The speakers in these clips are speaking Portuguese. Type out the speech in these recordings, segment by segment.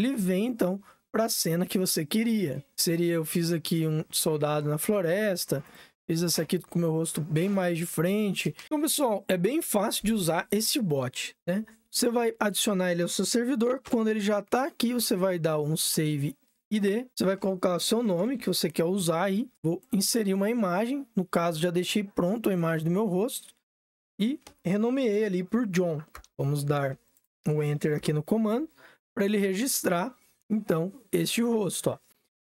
ele vem então para a cena que você queria. Seria eu fiz aqui um soldado na floresta, fiz essa aqui com meu rosto bem mais de frente. Então, pessoal, é bem fácil de usar esse bot, né? Você vai adicionar ele ao seu servidor. Quando ele já está aqui, você vai dar um save ID. Você vai colocar o seu nome que você quer usar aí. Vou inserir uma imagem. No caso, já deixei pronto a imagem do meu rosto. E renomeei ali por John. Vamos dar um Enter aqui no comando para ele registrar, então, este rosto. Ó.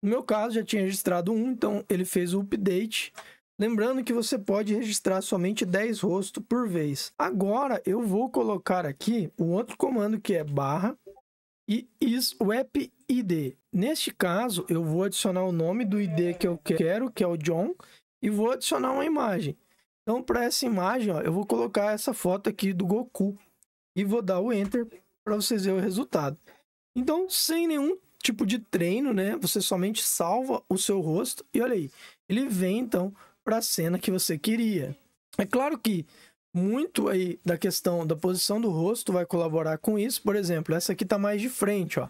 No meu caso, já tinha registrado um, então ele fez o update. Lembrando que você pode registrar somente 10 rostos por vez. Agora, eu vou colocar aqui um outro comando que é barra e id. Neste caso, eu vou adicionar o nome do ID que eu quero, que é o John, e vou adicionar uma imagem. Então, para essa imagem, ó, eu vou colocar essa foto aqui do Goku e vou dar o Enter para vocês verem o resultado. Então, sem nenhum tipo de treino, né? Você somente salva o seu rosto e olha aí, ele vem então para a cena que você queria. É claro que muito aí da questão da posição do rosto vai colaborar com isso. Por exemplo, essa aqui tá mais de frente, ó.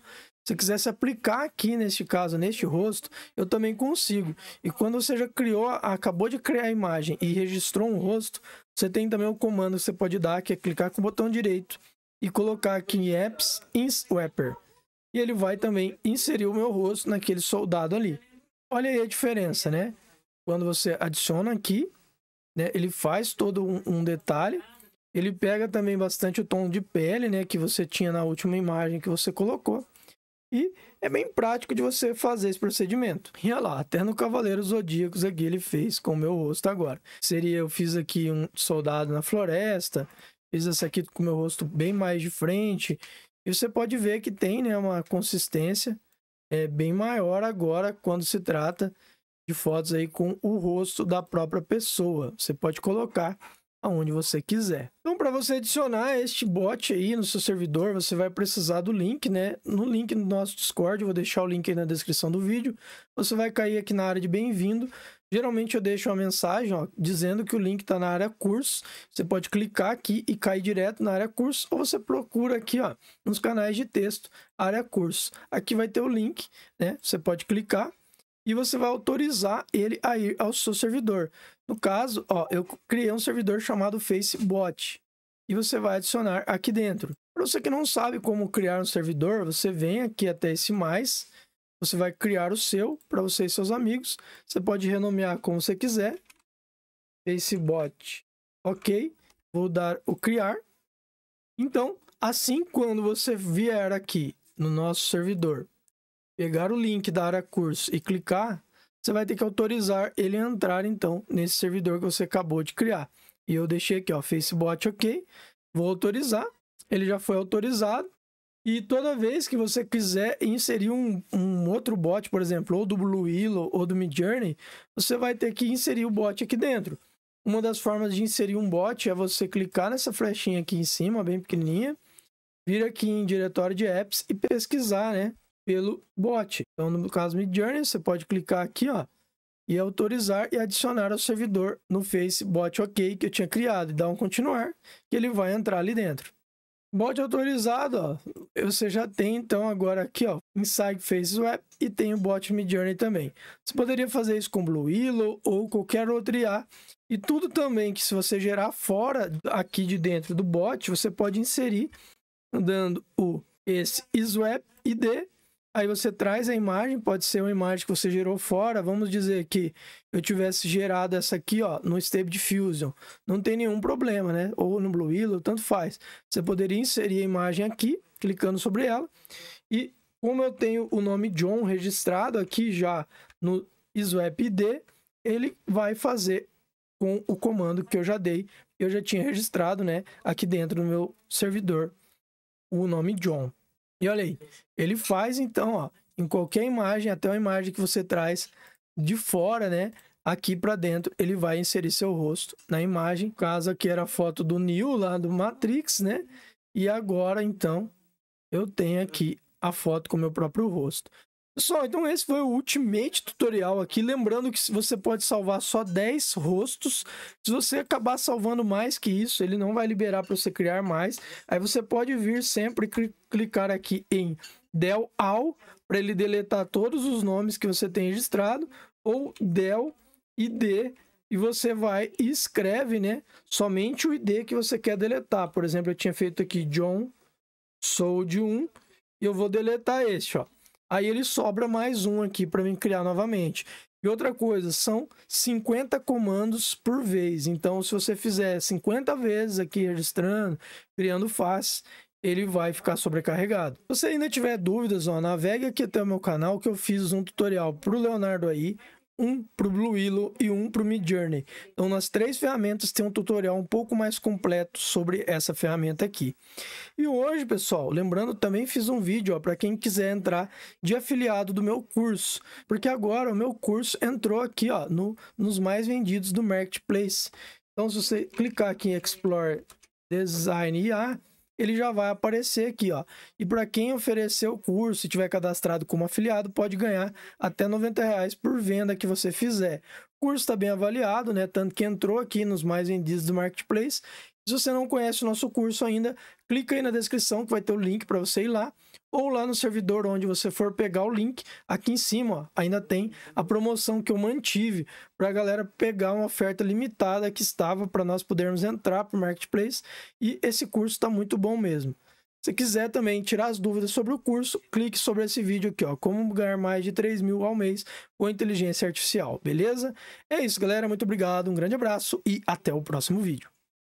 Se quisesse aplicar aqui neste caso, neste rosto, eu também consigo. E quando você já criou, acabou de criar a imagem e registrou um rosto, você tem também o comando que você pode dar, que é clicar com o botão direito e colocar aqui em Apps in Swapper e ele vai também inserir o meu rosto naquele soldado ali. Olha aí a diferença, né? Quando você adiciona aqui, né, ele faz todo um, um detalhe, ele pega também bastante o tom de pele, né, que você tinha na última imagem que você colocou. E é bem prático de você fazer esse procedimento. E olha lá, até no Cavaleiros Zodíacos aqui ele fez com o meu rosto agora. Seria, eu fiz aqui um soldado na floresta, fiz essa aqui com o meu rosto bem mais de frente, e você pode ver que tem né, uma consistência é, bem maior agora quando se trata de fotos aí com o rosto da própria pessoa. Você pode colocar aonde você quiser. Então, para você adicionar este bot aí no seu servidor, você vai precisar do link, né? No link do nosso Discord, eu vou deixar o link aí na descrição do vídeo. Você vai cair aqui na área de bem-vindo. Geralmente eu deixo uma mensagem ó, dizendo que o link está na área curso. Você pode clicar aqui e cair direto na área curso, ou você procura aqui ó, nos canais de texto, área curso. Aqui vai ter o link, né? Você pode clicar, e você vai autorizar ele a ir ao seu servidor. No caso, ó, eu criei um servidor chamado Facebot e você vai adicionar aqui dentro. Para você que não sabe como criar um servidor, você vem aqui até esse mais, você vai criar o seu para você e seus amigos. Você pode renomear como você quiser. Facebot. OK. Vou dar o criar. Então, assim quando você vier aqui no nosso servidor pegar o link da área curso e clicar, você vai ter que autorizar ele a entrar então nesse servidor que você acabou de criar. E eu deixei aqui, ó, Facebook OK. Vou autorizar. Ele já foi autorizado. E toda vez que você quiser inserir um, um outro bot, por exemplo, ou do Blue Willow ou do Midjourney, você vai ter que inserir o bot aqui dentro. Uma das formas de inserir um bot é você clicar nessa flechinha aqui em cima, bem pequenininha, vir aqui em diretório de apps e pesquisar, né? pelo bot. Então, no caso Journey você pode clicar aqui, ó, e autorizar e adicionar ao servidor no Face bot OK que eu tinha criado e dá um continuar, que ele vai entrar ali dentro. Bot autorizado, ó, você já tem então agora aqui, ó, Inside Face Web e tem o bot Journey também. Você poderia fazer isso com Blue Willow ou qualquer outro IA. E tudo também que se você gerar fora aqui de dentro do bot, você pode inserir dando o esse isWeb ID Aí você traz a imagem, pode ser uma imagem que você gerou fora. Vamos dizer que eu tivesse gerado essa aqui, ó, no Stable Diffusion. Não tem nenhum problema, né? Ou no Blue Willow, tanto faz. Você poderia inserir a imagem aqui, clicando sobre ela. E como eu tenho o nome John registrado aqui já no Swap ID, ele vai fazer com o comando que eu já dei, eu já tinha registrado, né, aqui dentro do meu servidor, o nome John. E olha aí, ele faz então, ó, em qualquer imagem, até uma imagem que você traz de fora, né? Aqui para dentro, ele vai inserir seu rosto na imagem. Caso aqui era a foto do Neo lá do Matrix, né? E agora então eu tenho aqui a foto com o meu próprio rosto. Pessoal, então esse foi o Ultimate Tutorial aqui. Lembrando que você pode salvar só 10 rostos. Se você acabar salvando mais que isso, ele não vai liberar para você criar mais. Aí você pode vir sempre clicar aqui em del all para ele deletar todos os nomes que você tem registrado ou del id e você vai e escreve, né, somente o id que você quer deletar. Por exemplo, eu tinha feito aqui John Sold 1 e eu vou deletar este, ó. Aí ele sobra mais um aqui para mim criar novamente. E outra coisa, são 50 comandos por vez. Então, se você fizer 50 vezes aqui registrando, criando face, ele vai ficar sobrecarregado. Se você ainda tiver dúvidas, ó, navega aqui até o meu canal que eu fiz um tutorial para o Leonardo aí, um para o Blue Willow e um para o Journey. Então, nas três ferramentas tem um tutorial um pouco mais completo sobre essa ferramenta aqui. E hoje, pessoal, lembrando, também fiz um vídeo para quem quiser entrar de afiliado do meu curso, porque agora o meu curso entrou aqui ó, no, nos mais vendidos do Marketplace. Então, se você clicar aqui em Explore Design IA, ele já vai aparecer aqui, ó. E para quem oferecer o curso e tiver cadastrado como afiliado, pode ganhar até R$ reais por venda que você fizer. O curso está bem avaliado, né? Tanto que entrou aqui nos mais vendidos do Marketplace. Se você não conhece o nosso curso ainda, clica aí na descrição que vai ter o link para você ir lá ou lá no servidor onde você for pegar o link, aqui em cima ó, ainda tem a promoção que eu mantive para a galera pegar uma oferta limitada que estava para nós podermos entrar para o Marketplace e esse curso está muito bom mesmo. Se quiser também tirar as dúvidas sobre o curso, clique sobre esse vídeo aqui, ó, como ganhar mais de 3 mil ao mês com inteligência artificial, beleza? É isso, galera, muito obrigado, um grande abraço e até o próximo vídeo.